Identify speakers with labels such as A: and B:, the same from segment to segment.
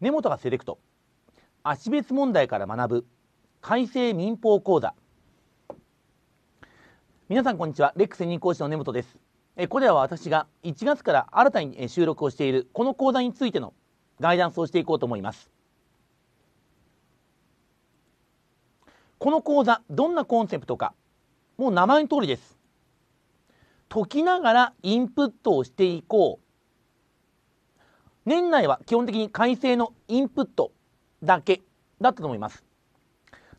A: 根本がセレクト足別問題から学ぶ改正民法講座皆さんこんにちはレックス任講師の根本ですえこれらは私が1月から新たに収録をしているこの講座についてのガイダンスをしていこうと思いますこの講座どんなコンセプトかもう名前の通りです解きながらインプットをしていこう年内は基本的に改正のインプットだけだったと思います。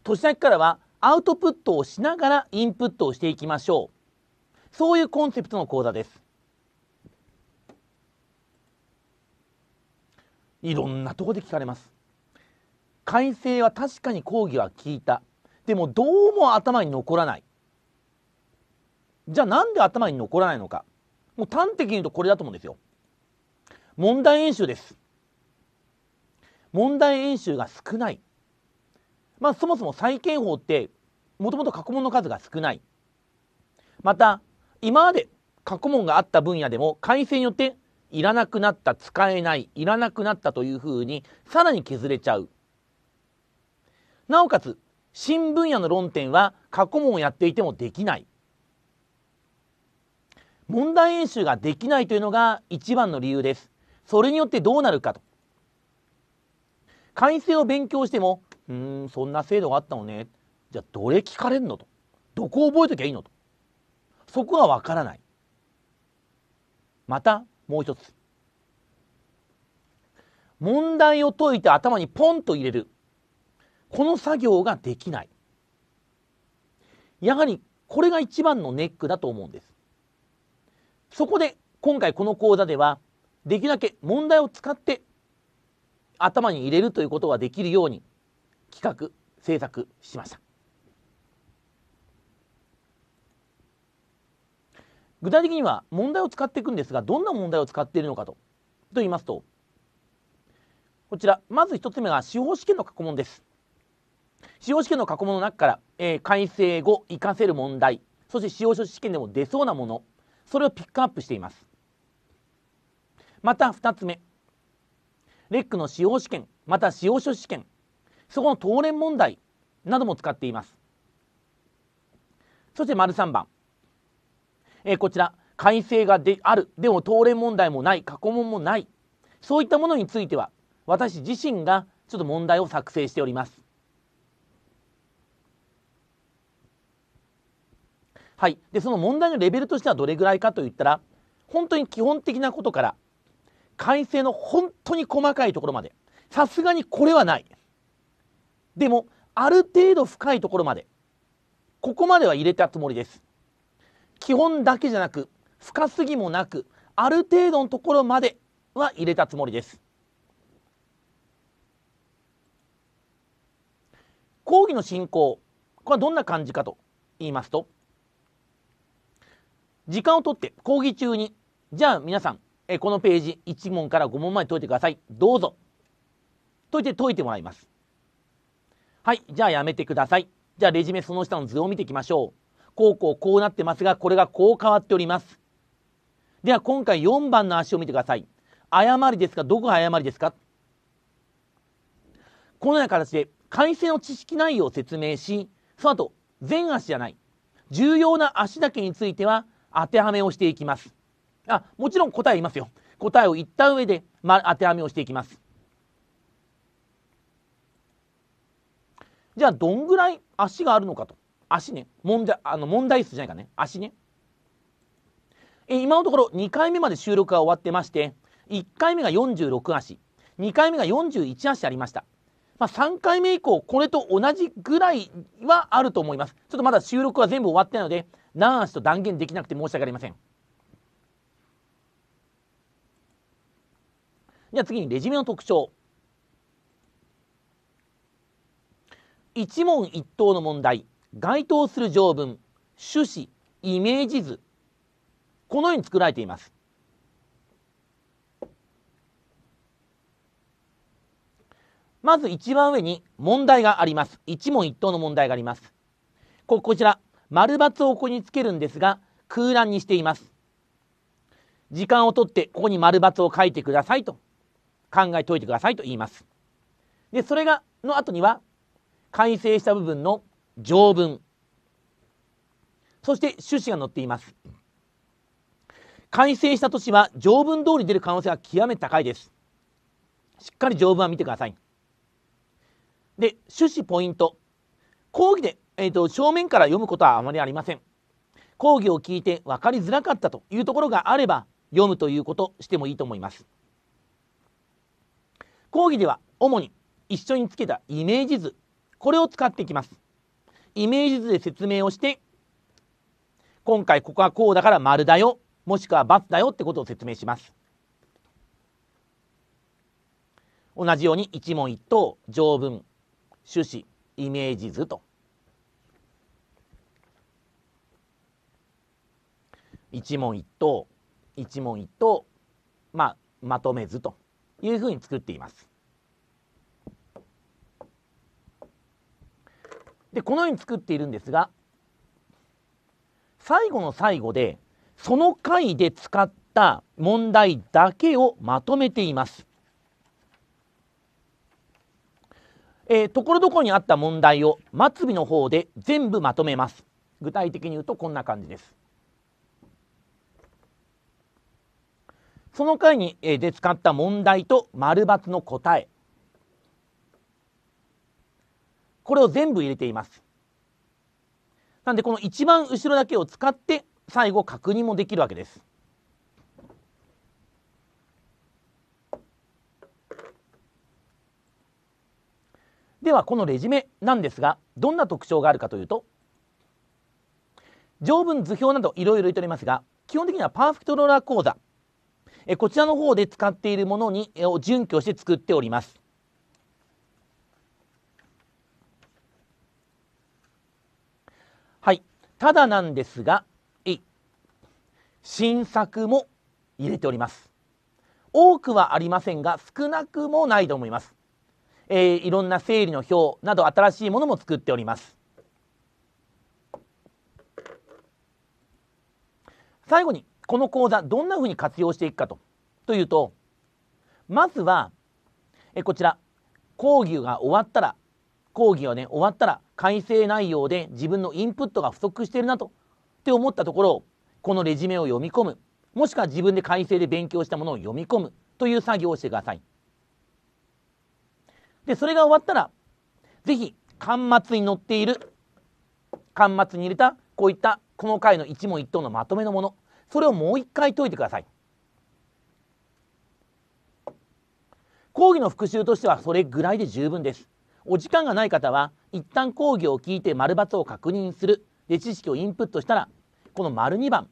A: 年明けからはアウトプットをしながらインプットをしていきましょう。そういうコンセプトの講座です。いろんなところで聞かれます。改正は確かに講義は聞いた。でもどうも頭に残らない。じゃあなんで頭に残らないのか。もう端的に言うとこれだと思うんですよ。問題演習です。問題演習が少ない。まあ、そもそも債権法って、もともと過去問の数が少ない。また、今まで過去問があった分野でも、改正によっていらなくなった、使えない、いらなくなったというふうに、さらに削れちゃう。なおかつ、新分野の論点は過去問をやっていてもできない。問題演習ができないというのが一番の理由です。それによってどうなるかと。改正を勉強しても、うん、そんな制度があったのね。じゃあ、どれ聞かれんのと。どこ覚えときゃいいのと。そこがわからない。また、もう一つ。問題を解いて頭にポンと入れる。この作業ができない。やはり、これが一番のネックだと思うんです。そこで、今回この講座では、できるだけ問題を使って頭に入れるということができるように企画制作しました具体的には問題を使っていくんですがどんな問題を使っているのかとと言いますとこちらまず1つ目が司法試験の過去問です司法試験の過去問の中から、えー、改正後活かせる問題そして司法書士試験でも出そうなものそれをピックアップしていますまた2つ目レックの使用試験また使用書試験そこの当連問題なども使っていますそして丸3番、えー、こちら改正がであるでも当連問題もない過去問もないそういったものについては私自身がちょっと問題を作成しておりますはいでその問題のレベルとしてはどれぐらいかといったら本当に基本的なことから改正の本当に細かいところまでさすがにこれはないでもある程度深いところまでここまでは入れたつもりです基本だけじゃなく深すぎもなくある程度のところまでは入れたつもりです講義の進行これはどんな感じかと言いますと時間をとって講義中にじゃあ皆さんえこのページ1問から5問まで解いてください。どうぞ。解いて解いてもらいます。はい、じゃあやめてください。じゃあレジュメその下の図を見ていきましょう。こうこうこうなってますが、これがこう変わっております。では今回4番の足を見てください。誤りですかどこが誤りですかこのような形で改正の知識内容を説明し、その後、全足じゃない、重要な足だけについては当てはめをしていきます。あ、もちろん答えいますよ。答えを言った上で、ま、当てはめをしていきます。じゃあ、どんぐらい足があるのかと。足ね。問題、あの、問題数じゃないかね。足ね。え、今のところ2回目まで収録が終わってまして、1回目が46足、2回目が41足ありました。まあ、3回目以降、これと同じぐらいはあると思います。ちょっとまだ収録は全部終わってないので、何足と断言できなくて申し訳ありません。じゃあ次にレジュメの特徴一問一答の問題該当する条文趣旨イメージ図このように作られていますまず一番上に問題があります一問一答の問題がありますここちら丸×をここにつけるんですが空欄にしています時間をとってここに丸×を書いてくださいと考えておいてくださいと言います。で、それが、の後には、改正した部分の条文、そして趣旨が載っています。改正した年は条文通り出る可能性が極めて高いです。しっかり条文は見てください。で、趣旨ポイント。講義で、えーと、と正面から読むことはあまりありません。講義を聞いて分かりづらかったというところがあれば読むということしてもいいと思います。講義では主に一緒につけたイメージ図これを使っていきますイメージ図で説明をして今回ここはこうだから丸だよもしくはバツだよってことを説明します同じように一問一答条文趣旨イメージ図と一問一答一問一答まあまとめ図というふうに作っています。で、このように作っているんですが、最後の最後で、その回で使った問題だけをまとめています。えー、ところどころにあった問題を末尾の方で全部まとめます。具体的に言うとこんな感じです。その回に、えー、で使った問題と丸抜の答えこれを全部入れていますなんでこの一番後ろだけを使って最後確認もできるわけですではこのレジュメなんですがどんな特徴があるかというと条文図表などいろいろ言っておりますが基本的にはパーフェクトローラー講座えこちらの方で使っているものに、え準拠して作っております。はい。ただなんですが、新作も入れております。多くはありませんが、少なくもないと思います。えー、いろんな整理の表など新しいものも作っております。最後に、この講座、どんなふうに活用していくかと、というと、まずは、えこちら、講義が終わったら、講義はね、終わったら、改正内容で自分のインプットが不足してるなと、って思ったところ、このレジュメを読み込む、もしくは自分で改正で勉強したものを読み込むという作業をしてください。で、それが終わったら、ぜひ、端末に載っている、端末に入れた、こういった、この回の一問一答のまとめのもの、それをもう一回解いてください講義の復習としてはそれぐらいで十分ですお時間がない方は一旦講義を聞いて丸×を確認するで知識をインプットしたらこの丸2番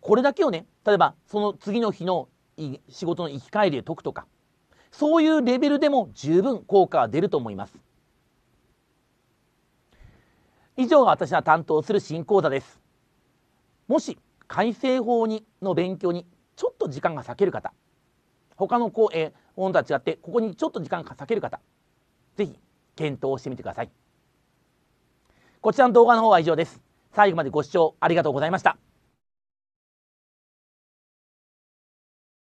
A: これだけをね例えばその次の日の仕事の行き帰りで解くとかそういうレベルでも十分効果は出ると思います以上が私が担当する新講座ですもし改正法にの勉強にちょっと時間が割ける方他のこう、えー、本とは違ってここにちょっと時間が割ける方ぜひ検討してみてくださいこちらの動画の方は以上です最後までご視聴ありがとうございました